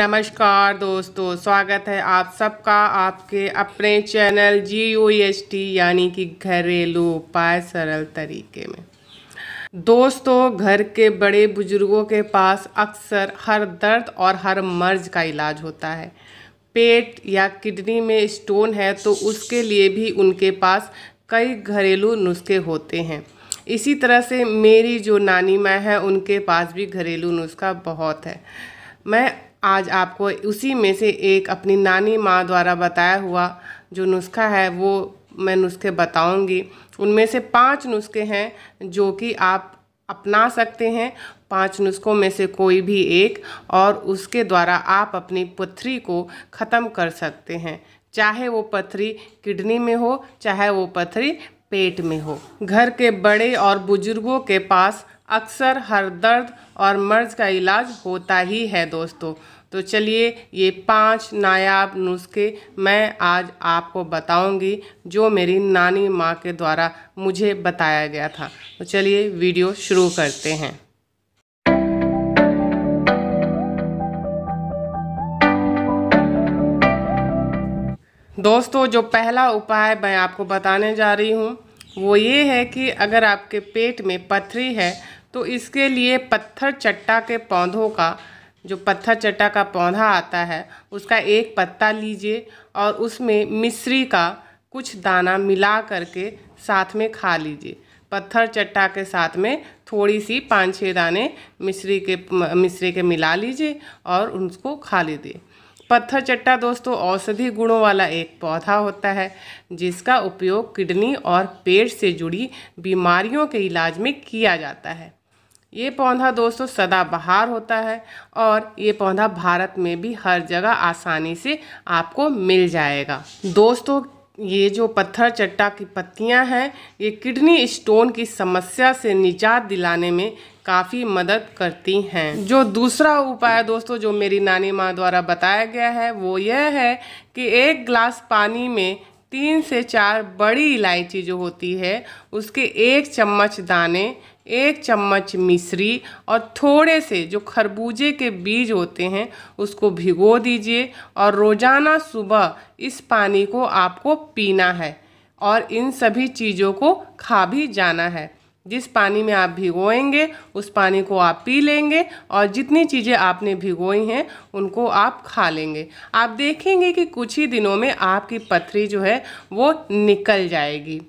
नमस्कार दोस्तों स्वागत है आप सबका आपके अपने channel G O S T यानी कि घरेलू उपाय सरल तरीके में दोस्तों घर के बड़े बुजुर्गों के पास अक्सर हर दर्द और हर मर्ज का इलाज होता है पेट या किडनी में स्टोन है तो उसके लिए भी उनके पास कई घरेलू नुस्खे होते हैं इसी तरह से मेरी जो नानी माँ है उनके पास भी घरेलू नुस्खा बहुत है मैं आज आपको उसी में से एक अपनी नानी माँ द्वारा बताया हुआ जो नुस्खा है वो मैं नुस्खे बताऊंगी उनमें से पांच नुस्खे हैं जो कि आप अपना सकते हैं पांच नुस्खों में से कोई भी एक और उसके द्वारा आप अपनी पथरी को ख़त्म कर सकते हैं चाहे वो पथरी किडनी में हो चाहे वो पथरी पेट में हो घर के बड़े और बुजुर्गों के पास अक्सर हर दर्द और मर्ज का इलाज होता ही है दोस्तों तो चलिए ये पांच नायाब नुस्खे मैं आज आपको बताऊंगी जो मेरी नानी माँ के द्वारा मुझे बताया गया था तो चलिए वीडियो शुरू करते हैं दोस्तों जो पहला उपाय मैं आपको बताने जा रही हूँ वो ये है कि अगर आपके पेट में पथरी है तो इसके लिए पत्थर चट्टा के पौधों का जो पत्थर चट्टा का पौधा आता है उसका एक पत्ता लीजिए और उसमें मिश्री का कुछ दाना मिला करके साथ में खा लीजिए पत्थर चट्टा के साथ में थोड़ी सी पाँच छः दाने मिश्री के मिश्री के मिला लीजिए और उनको खा लीजिए पत्थर चट्टा दोस्तों औषधि गुणों वाला एक पौधा होता है जिसका उपयोग किडनी और पेट से जुड़ी बीमारियों के इलाज में किया जाता है ये पौधा दोस्तों सदाबहार होता है और ये पौधा भारत में भी हर जगह आसानी से आपको मिल जाएगा दोस्तों ये जो पत्थर चट्टा की पत्तियां हैं ये किडनी स्टोन की समस्या से निजात दिलाने में काफ़ी मदद करती हैं जो दूसरा उपाय दोस्तों जो मेरी नानी माँ द्वारा बताया गया है वो यह है कि एक ग्लास पानी में तीन से चार बड़ी इलायची जो होती है उसके एक चम्मच दाने एक चम्मच मिश्री और थोड़े से जो खरबूजे के बीज होते हैं उसको भिगो दीजिए और रोज़ाना सुबह इस पानी को आपको पीना है और इन सभी चीज़ों को खा भी जाना है जिस पानी में आप भिगोएंगे उस पानी को आप पी लेंगे और जितनी चीज़ें आपने भिगोई हैं उनको आप खा लेंगे आप देखेंगे कि कुछ ही दिनों में आपकी पथरी जो है वो निकल जाएगी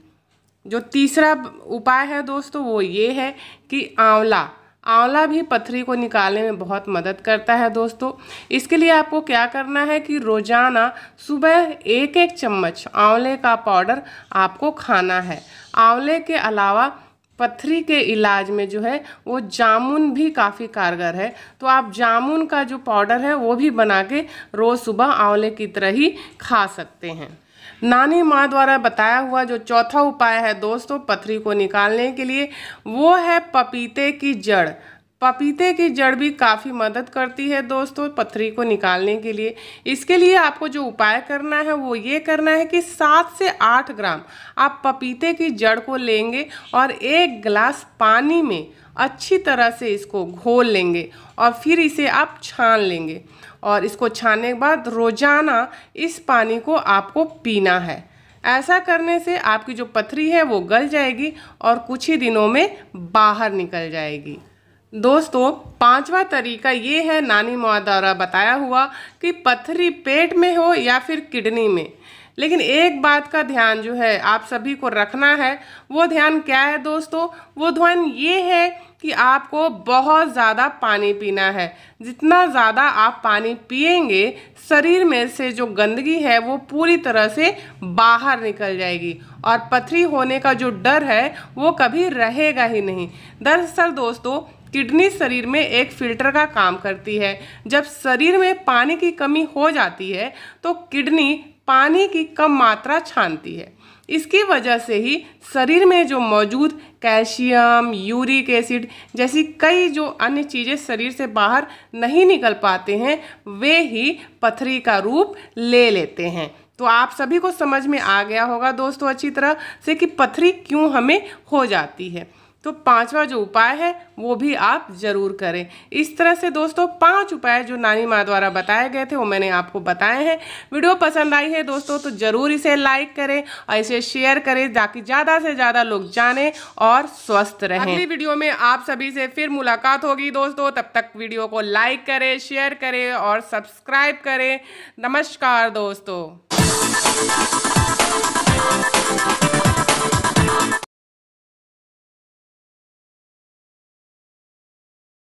जो तीसरा उपाय है दोस्तों वो ये है कि आंवला आंवला भी पथरी को निकालने में बहुत मदद करता है दोस्तों इसके लिए आपको क्या करना है कि रोज़ाना सुबह एक एक चम्मच आंवले का पाउडर आपको खाना है आंवले के अलावा पथरी के इलाज में जो है वो जामुन भी काफ़ी कारगर है तो आप जामुन का जो पाउडर है वो भी बना के रोज़ सुबह आंवले की तरह ही खा सकते हैं नानी माँ द्वारा बताया हुआ जो चौथा उपाय है दोस्तों पथरी को निकालने के लिए वो है पपीते की जड़ पपीते की जड़ भी काफ़ी मदद करती है दोस्तों पथरी को निकालने के लिए इसके लिए आपको जो उपाय करना है वो ये करना है कि सात से आठ ग्राम आप पपीते की जड़ को लेंगे और एक गिलास पानी में अच्छी तरह से इसको घोल लेंगे और फिर इसे आप छान लेंगे और इसको छानने के बाद रोज़ाना इस पानी को आपको पीना है ऐसा करने से आपकी जो पथरी है वो गल जाएगी और कुछ ही दिनों में बाहर निकल जाएगी दोस्तों पांचवा तरीका ये है नानी माँ द्वारा बताया हुआ कि पथरी पेट में हो या फिर किडनी में लेकिन एक बात का ध्यान जो है आप सभी को रखना है वो ध्यान क्या है दोस्तों वो ध्यान ये है कि आपको बहुत ज़्यादा पानी पीना है जितना ज़्यादा आप पानी पिएंगे शरीर में से जो गंदगी है वो पूरी तरह से बाहर निकल जाएगी और पथरी होने का जो डर है वो कभी रहेगा ही नहीं दरअसल दोस्तों किडनी शरीर में एक फिल्टर का काम करती है जब शरीर में पानी की कमी हो जाती है तो किडनी पानी की कम मात्रा छानती है इसकी वजह से ही शरीर में जो मौजूद कैल्शियम यूरिक एसिड जैसी कई जो अन्य चीज़ें शरीर से बाहर नहीं निकल पाते हैं वे ही पथरी का रूप ले लेते हैं तो आप सभी को समझ में आ गया होगा दोस्तों अच्छी तरह से कि पथरी क्यों हमें हो जाती है तो पांचवा जो उपाय है वो भी आप ज़रूर करें इस तरह से दोस्तों पांच उपाय जो नानी माँ द्वारा बताए गए थे वो मैंने आपको बताए हैं वीडियो पसंद आई है दोस्तों तो ज़रूर इसे लाइक करें और इसे शेयर करें ताकि ज़्यादा से ज़्यादा लोग जाने और स्वस्थ रहें अगली वीडियो में आप सभी से फिर मुलाकात होगी दोस्तों तब तक वीडियो को लाइक करें शेयर करें और सब्सक्राइब करें नमस्कार दोस्तों